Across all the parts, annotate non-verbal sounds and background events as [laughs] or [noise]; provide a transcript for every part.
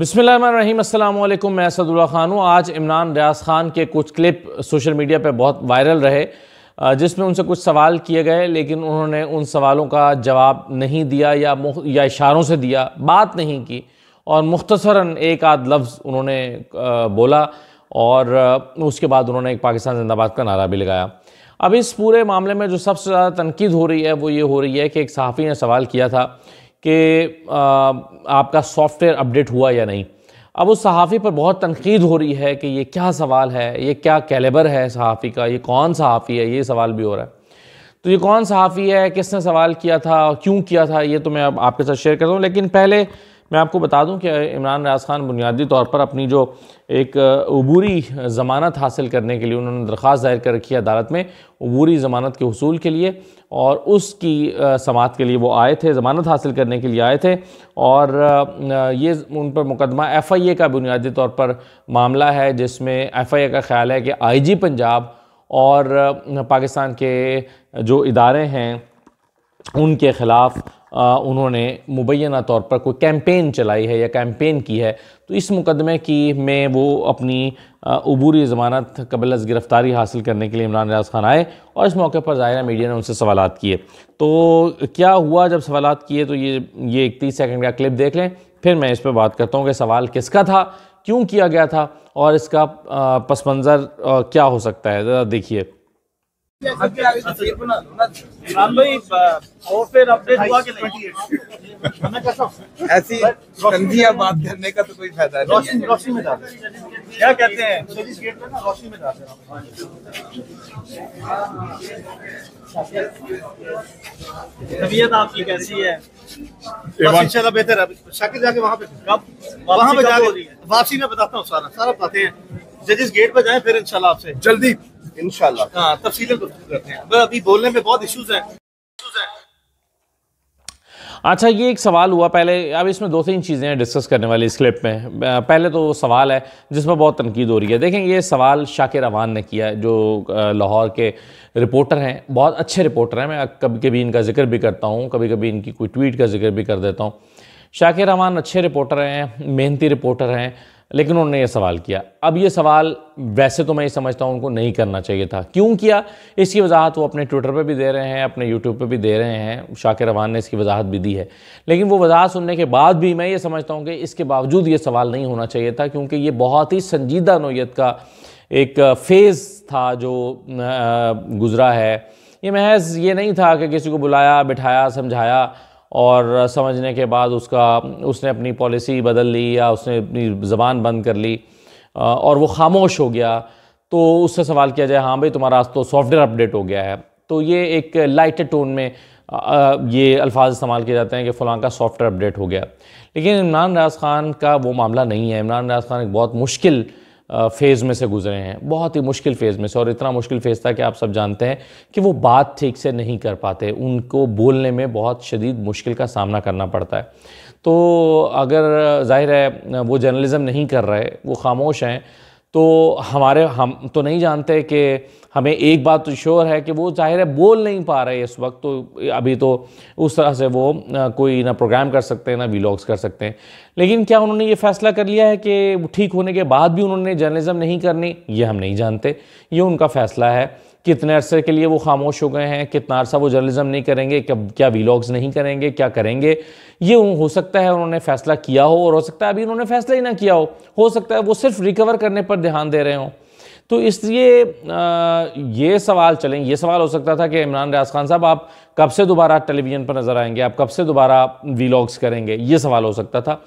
अस्सलाम वालेकुम मैं असदुल्ला खान हूँ आज इमरान रियाज खान के कुछ क्लिप सोशल मीडिया पर बहुत वायरल रहे जिसमें उनसे कुछ सवाल किए गए लेकिन उन्होंने उन सवालों का जवाब नहीं दिया या या इशारों से दिया बात नहीं की और मुख्तसरा एक आध लफ्ज़ उन्होंने बोला और उसके बाद उन्होंने एक पाकिस्तान जिंदाबाद का नारा भी लगाया अब इस पूरे मामले में जो सबसे ज़्यादा तनकीद हो रही है वो ये हो रही है कि एक सहाफ़ी ने सवाल किया था कि आपका सॉफ्टवेयर अपडेट हुआ या नहीं अब उस सहाफ़ी पर बहुत तनकीद हो रही है कि ये क्या सवाल है ये क्या कैलेबर है सहाफ़ी का ये कौन सहाफ़ी है ये सवाल भी हो रहा है तो ये कौन सहाफ़ी है किसने सवाल किया था क्यों किया था ये तो मैं अब आपके साथ शेयर करता हूँ लेकिन पहले मैं आपको बता दूं कि इमरान राज खान बुनियादी तौर पर अपनी जो एक अबूरी ज़मानत हासिल करने के लिए उन्होंने दरख्वास्त दायर कर रखी है अदालत में अबूरी ज़मानत के हसूल के लिए और उसकी समात के लिए वो आए थे ज़मानत हासिल करने के लिए आए थे और ये उन पर मुकदमा एफ़ आई ए का बुनियादी तौर पर मामला है जिसमें एफ़ आई ए का ख्याल है कि आई जी पंजाब और पाकिस्तान के जो इदारे हैं उनके ख़िलाफ़ उन्होंने मुबैना तौर पर कोई कैंपेन चलाई है या कैंपेन की है तो इस मुकदमे की में वो अपनी अबूरी ज़मानत कबल अज़ गिरफ़्तारी हासिल करने के लिए इमरान रियाज खान आए और इस मौके पर ज़ाहिर मीडिया ने उनसे सवाल किए तो क्या हुआ जब सवाल किए तो ये ये एक तीस सेकेंड का क्लिप देख लें फिर मैं इस पर बात करता हूँ कि सवाल किसका था क्यों किया गया था और इसका पस मंज़र क्या हो सकता है ज़रा देखिए ऐसी संधिया बात करने का तो कोई फायदा नहीं रोशनी में क्या कहते हैं तबीयत आपकी कैसी है इंशाल्लाह बेहतर है शाकिर जाके वहाँ पे कब वहाँ पे जाके वापसी में बताता हूँ सारा सारा बातें जजिस गेट पर जाए फिर इनशाला आपसे जल्दी इनशाला हाँ तफसील तो करते हैं अभी बोलने में बहुत इशूज हैं अच्छा ये एक सवाल हुआ पहले अब इसमें दो तीन चीज़ें हैं डिस्कस करने वाली इस क्लिप में पहले तो वो सवाल है जिसमें बहुत तनकीद हो रही है देखें ये सवाल शाकिर अवान ने किया जो लाहौर के रिपोर्टर हैं बहुत अच्छे रिपोर्टर हैं मैं कभी कभी इनका जिक्र भी करता हूँ कभी कभी इनकी कोई ट्वीट का जिक्र भी कर देता हूँ शाकिर अवान अच्छे रिपोर्टर हैं मेहनती रिपोर्टर हैं लेकिन उन्होंने ये सवाल किया अब ये सवाल वैसे तो मैं ये समझता हूँ उनको नहीं करना चाहिए था क्यों किया इसकी वजाहत वो अपने ट्विटर पे भी दे रहे हैं अपने यूट्यूब पे भी दे रहे हैं शाकिर रवान ने इसकी वजाहत भी दी है लेकिन वो वजाहत सुनने के बाद भी मैं ये समझता हूँ कि इसके बावजूद ये सवाल नहीं होना चाहिए था क्योंकि ये बहुत ही संजीदा नोयत का एक फ़ेज़ था जो गुज़रा है ये महज ये नहीं था कि किसी को बुलाया बिठाया समझाया और समझने के बाद उसका उसने अपनी पॉलिसी बदल ली या उसने अपनी ज़बान बंद कर ली और वो खामोश हो गया तो उससे सवाल किया जाए हाँ भाई तुम्हारा आज तो सॉफ्टवेयर अपडेट हो गया है तो ये एक लाइट टोन में ये अल्फाज इस्तेमाल किए जाते हैं कि फ़लाँ का सॉफ्टवेयर अपडेट हो गया लेकिन इमरान राज ख़ान का वो मामला नहीं है इमरान राज ख़ान एक बहुत मुश्किल फ़ेज़ में से गुजरे हैं बहुत ही मुश्किल फ़ेज़ में से और इतना मुश्किल फ़ेज़ था कि आप सब जानते हैं कि वो बात ठीक से नहीं कर पाते उनको बोलने में बहुत शदीद मुश्किल का सामना करना पड़ता है तो अगर जाहिर है वो जर्नलिज़म नहीं कर रहे वो खामोश हैं तो हमारे हम तो नहीं जानते कि हमें एक बात तो श्योर है कि वो जाहिर है बोल नहीं पा रहे इस वक्त तो अभी तो उस तरह से वो ना कोई ना प्रोग्राम कर सकते हैं ना वीलॉग्स कर सकते हैं लेकिन क्या उन्होंने ये फैसला कर लिया है कि ठीक होने के बाद भी उन्होंने जर्नलिज़म नहीं करनी ये हम नहीं जानते ये उनका फ़ैसला है कितने अरसे के लिए वो खामोश हो गए हैं कितना अरसा वो जर्नलिज्म नहीं करेंगे कब क्या वीलॉग्स नहीं करेंगे क्या करेंगे ये हो सकता है उन्होंने फैसला किया हो और हो सकता है अभी उन्होंने फैसला ही ना किया हो हो सकता है वो सिर्फ रिकवर करने पर ध्यान दे रहे हों तो इसलिए ये सवाल चलें ये सवाल हो सकता था कि इमरान रियाज खान साहब आप कब से दोबारा टेलीविज़न पर नज़र आएंगे आप कब से दोबारा वीलॉग्स करेंगे ये सवाल हो सकता था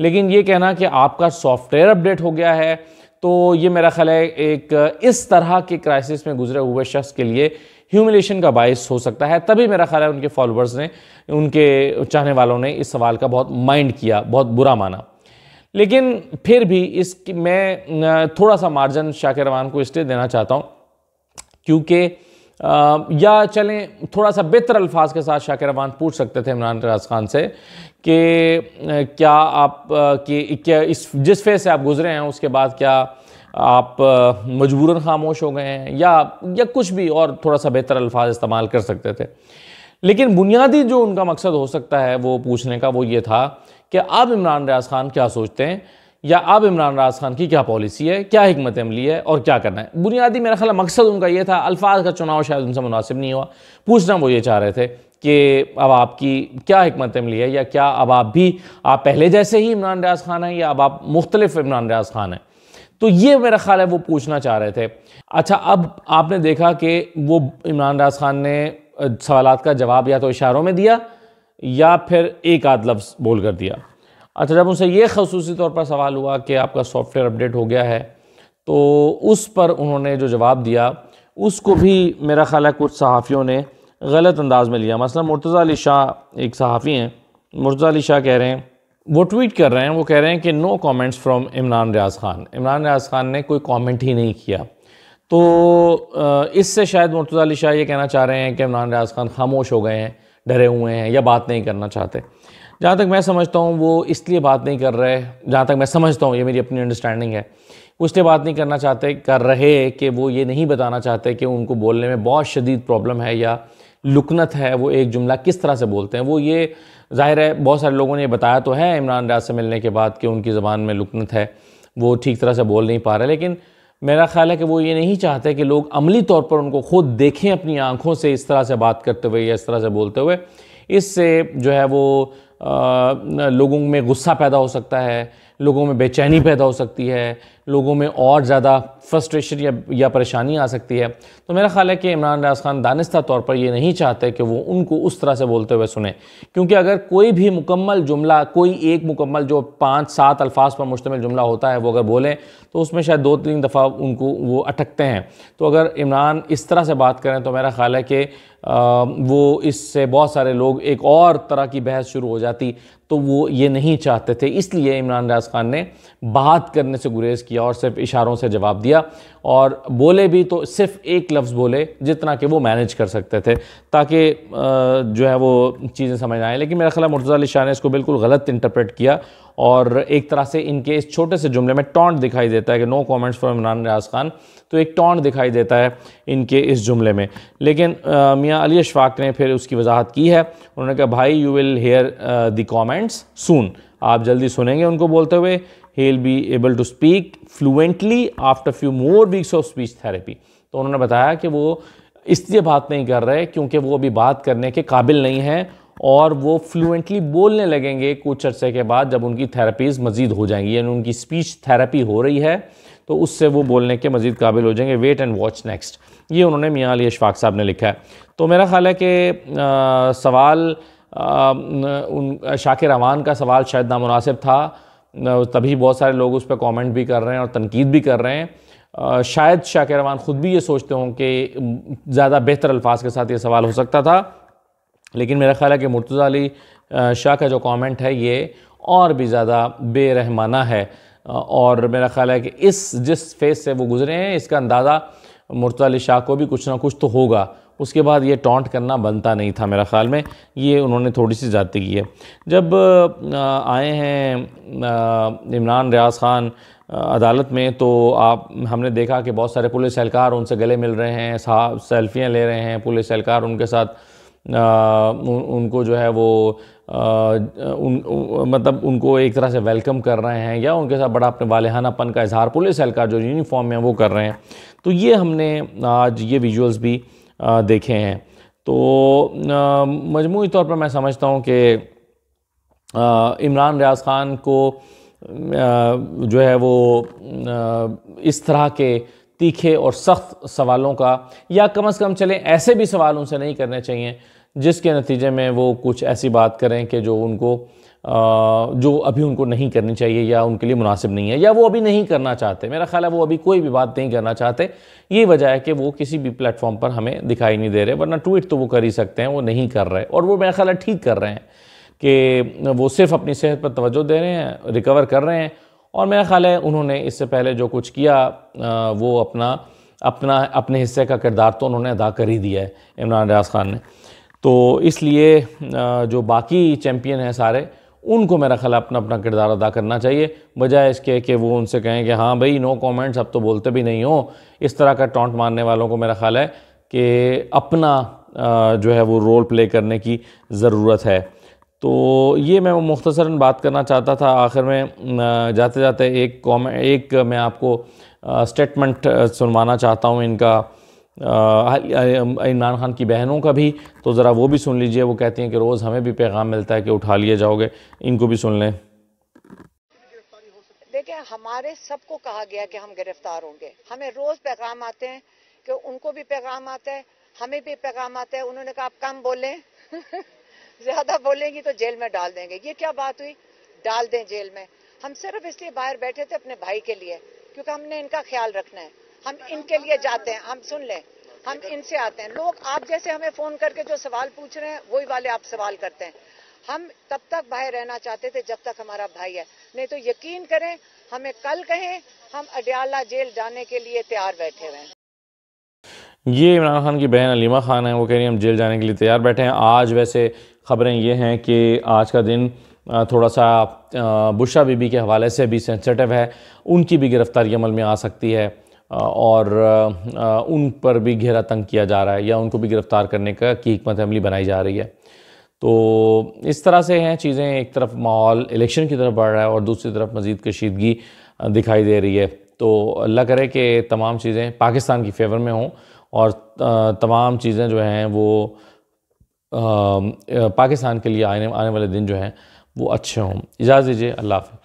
लेकिन ये कहना कि आपका सॉफ्टवेयर अपडेट हो गया है तो ये मेरा ख्याल है एक इस तरह के क्राइसिस में गुजरे हुए शख्स के लिए ह्यूमिलेशन का बायस हो सकता है तभी मेरा ख्याल है उनके फॉलोअर्स ने उनके चाहने वालों ने इस सवाल का बहुत माइंड किया बहुत बुरा माना लेकिन फिर भी इस मैं थोड़ा सा मार्जिन शाकिर रवान को इसलिए देना चाहता हूँ क्योंकि आ, या चलें थोड़ा सा बेहतर अल्फाज के साथ शाकिर रवान पूछ सकते थे इमरान रियाज खान से कि क्या आप कि क्या इस जिस फेज से आप गुजरे हैं उसके बाद क्या आप मजबूरन खामोश हो गए हैं या या कुछ भी और थोड़ा सा बेहतर अल्फाज इस्तेमाल कर सकते थे लेकिन बुनियादी जो उनका मकसद हो सकता है वो पूछने का वो ये था कि आप इमरान रियाज खान क्या सोचते हैं या अब इमरान राज खान की क्या पॉलिसी है क्या हमत अमली है और क्या करना है बुनियादी मेरा ख्याल मकसद उनका यह था अल्फाज का चुनाव शायद उनसे मुनासिब नहीं हुआ पूछना वो ये चाह रहे थे कि अब आपकी क्या हमत अमली है या क्या अब आप भी आप पहले जैसे ही इमरान रियाज खान हैं या अब आप मुख्तलिफ इमरान रियाज खान हैं तो ये मेरा ख्याल है वो पूछना चाह रहे थे अच्छा अब आपने देखा कि वो इमरान रियाज खान ने सवाल का जवाब या तो इशारों में दिया या फिर एक आध लफ्ज़ बोल कर दिया अच्छा जब उनसे ये खसूसी तौर पर सवाल हुआ कि आपका सॉफ्टवेयर अपडेट हो गया है तो उस पर उन्होंने जो जवाब दिया उसको भी मेरा ख़्याल है कुछ सहाफ़ियों ने गलत अंदाज़ में लिया मसला मुर्तज़ा अली शाह एक सहाफ़ी हैं मुर्तज़ा अली शाह कह रहे हैं वो ट्वीट कर रहे हैं वो कह रहे हैं कि no comments from Imran Riyaz Khan Imran Riyaz Khan ने कोई कॉमेंट ही नहीं किया तो इससे शायद मुर्तज़ा अली शाह ये कहना चाह रहे हैं कि इमरान रियाज खान खामोश हो गए हैं डरे हुए हैं या बात नहीं करना चाहते जहाँ तक मैं समझता हूँ वो इसलिए बात नहीं कर रहे जहाँ तक मैं समझता हूँ ये मेरी अपनी अंडरस्टैंडिंग है उसने बात नहीं करना चाहते कर रहे कि वो ये नहीं बताना चाहते कि उनको बोलने में बहुत शदीद प्रॉब्लम है या लुकनत है वो एक जुमला किस तरह से बोलते हैं वो ये जाहिर है बहुत सारे लोगों ने बताया तो है इमरान रियाज से मिलने के बाद कि उनकी ज़बान में लुकनत है वो ठीक तरह से बोल नहीं पा रहे लेकिन मेरा ख्याल है कि वो ये नहीं चाहते कि लोग अमली तौर पर उनको ख़ुद देखें अपनी आँखों से इस तरह से बात करते हुए या इस तरह से बोलते हुए इससे जो है वो लोगों में गुस्सा पैदा हो सकता है लोगों में बेचैनी पैदा हो सकती है लोगों में और ज़्यादा फ्रस्ट्रेशन या या परेशानी आ सकती है तो मेरा ख्याल है कि इमरान रियाज खान दानिस्ता तौर पर ये नहीं चाहते कि वो उनको उस तरह से बोलते हुए सुने क्योंकि अगर कोई भी मुकम्मल जुमला कोई एक मुकम्मल जो पाँच सात अल्फाज पर मुश्तमिल जुमला होता है वो अगर बोलें तो उसमें शायद दो तीन दफ़ा उनको वो अटकते हैं तो अगर इमरान इस तरह से बात करें तो मेरा ख्याल है कि वो इससे बहुत सारे लोग एक और तरह की बहस शुरू हो जाती तो वो ये नहीं चाहते थे इसलिए इमरान राज खान ने बात करने से गुरेज किया और सिर्फ इशारों से जवाब दिया और बोले भी तो सिर्फ एक लफ्ज़ बोले जितना कि वो मैनेज कर सकते थे ताकि जो है वो चीज़ें समझ आएँ लेकिन मेरा ख्याल मुर्तज़ा अली शाह ने इसको बिल्कुल गलत इंटरप्रेट किया और एक तरह से इनके इस छोटे से जुमले में टॉन्ट दिखाई देता है कि no comments for Imran Riyaz Khan तो एक टॉन्ट दिखाई देता है इनके इस जुमले में लेकिन मियाँ अली अशफाक ने फिर उसकी वजाहत की है उन्होंने कहा भाई you will hear the comments soon आप जल्दी सुनेंगे उनको बोलते हुए ही will be able to speak fluently after few more weeks of speech therapy तो उन्होंने बताया कि वो इसलिए बात नहीं कर रहे क्योंकि वो अभी बात करने के काबिल नहीं हैं और वो फ्लुएंटली बोलने लगेंगे कुछ अरसे के बाद जब उनकी थेरेपीज़ मज़ीद हो जाएंगी यानी उनकी स्पीच थेरेपी हो रही है तो उससे वो बोलने के मज़ीद काबिल हो जाएंगे वेट एंड वॉच नेक्स्ट ये उन्होंने मियाँ अली अशफाक साहब ने लिखा है तो मेरा ख़्याल है कि सवाल आ, उन शाकिर अवान का सवाल शायद नामनासिब था तभी बहुत सारे लोग उस पर कॉमेंट भी कर रहे हैं और तनकीद भी कर रहे हैं आ, शायद शाकिर अवान ख़ुद भी ये सोचते हों कि ज़्यादा बेहतर अल्फाज के साथ ये सवाल हो सकता था लेकिन मेरा ख्याल है कि मुर्तज़ा अली शाह का जो कमेंट है ये और भी ज़्यादा बेरहमाना है और मेरा ख्याल है कि इस जिस फेज़ से वो गुज़रे हैं इसका अंदाज़ा मुर्तज़ा अली शाह को भी कुछ ना कुछ तो होगा उसके बाद ये टॉन्ट करना बनता नहीं था मेरा ख़्याल में ये उन्होंने थोड़ी सी ज़्यादा की है जब आए हैं इमरान रियाज ख़ान अदालत में तो आप हमने देखा कि बहुत सारे पुलिस एहलकार उनसे गले मिल रहे हैं साहब सेल्फियाँ ले रहे हैं पुलिस एहलकार उनके साथ उनको जो है वो उन, उ, मतलब उनको एक तरह से वेलकम कर रहे हैं या उनके साथ बड़ा अपने वालहानापन का इजहार पुलिस एहलकार जो यूनिफॉर्म है वो कर रहे हैं तो ये हमने आज ये विजुअल्स भी देखे हैं तो मजमू तौर पर मैं समझता हूँ कि इमरान रियाज ख़ान को जो है वो इस तरह के तीखे और सख्त सवालों का या कम अज़ कम चले ऐसे भी सवाल उनसे नहीं करने चाहिए जिसके नतीजे में वो कुछ ऐसी बात करें कि जो उनको जो अभी उनको नहीं करनी चाहिए या उनके लिए मुनासिब नहीं है या वो अभी नहीं करना चाहते मेरा ख्याल है वो अभी कोई भी बात नहीं करना चाहते ये वजह है कि वो किसी भी प्लेटफॉर्म पर हमें दिखाई नहीं दे रहे वरना ट्वीट तो वो कर ही सकते हैं वो नहीं कर रहे और वो मेरा ख्याल है ठीक कर रहे हैं कि वो सिर्फ अपनी सेहत पर तोज्जो दे रहे हैं रिकवर कर रहे हैं और मेरा ख्याल है उन्होंने इससे पहले जो कुछ किया वो अपना अपना अपने हिस्से का किरदार तो उन्होंने अदा कर ही दिया है इमरान रियाज खान ने तो इसलिए जो बाकी चैम्पियन हैं सारे उनको मेरा ख्याल अपना अपना किरदार अदा करना चाहिए बजाय इसके कि वो उनसे कहें कि हाँ भाई नो कमेंट्स अब तो बोलते भी नहीं हो इस तरह का टॉन्ट मारने वालों को मेरा ख्याल है कि अपना जो है वो रोल प्ले करने की ज़रूरत है तो ये मैं मुख्तसरा बात करना चाहता था आखिर में जाते जाते एक कॉमें एक मैं आपको स्टेटमेंट सुनवाना चाहता हूँ इनका इमरान ख़ान की बहनों का भी तो ज़रा वो भी सुन लीजिए वो कहती हैं कि रोज़ हमें भी पैगाम मिलता है कि उठा लिए जाओगे इनको भी सुन लें देखिए हमारे सबको कहा गया कि हम गिरफ्तार होंगे हमें रोज़ पैगाम आते हैं कि उनको भी पैगाम आता है हमें भी पैगाम आता है उन्होंने कहा आप कम बोलें [laughs] ज़्यादा बोलेंगी तो जेल में डाल देंगे ये क्या बात हुई डाल दें जेल में हम सिर्फ इसलिए बाहर बैठे थे अपने भाई के लिए क्योंकि हमने इनका ख्याल रखना है हम इनके लिए जाते हैं हम सुन लें हम इनसे आते हैं लोग आप जैसे हमें फोन करके जो सवाल पूछ रहे हैं वही वाले आप सवाल करते हैं हम तब तक भाई रहना चाहते थे जब तक हमारा भाई है नहीं तो यकीन करें हमें कल कहें हम अडयाला जेल जाने के लिए तैयार बैठे हुए हैं ये इमरान खान की बहन अलीमा खान है वो कह रही हम जेल जाने के लिए तैयार बैठे हैं आज वैसे खबरें ये हैं कि आज का दिन थोड़ा सा बुशा बीबी के हवाले से भी सेंसिटिव है उनकी भी गिरफ़्तारी अमल में आ सकती है और उन पर भी घेरा तंग किया जा रहा है या उनको भी गिरफ़्तार करने का की हमत अमली बनाई जा रही है तो इस तरह से हैं चीज़ें एक तरफ माहौल इलेक्शन की तरफ बढ़ रहा है और दूसरी तरफ मज़ीद कशीदगी दिखाई दे रही है तो अल्लाह करे कि तमाम चीज़ें पाकिस्तान की फेवर में हों और तमाम चीज़ें जो हैं वो पाकिस्तान के लिए आने आने वाले दिन जो हैं वो अच्छे हों इजाज़ दीजिए अल्लाह हाफ़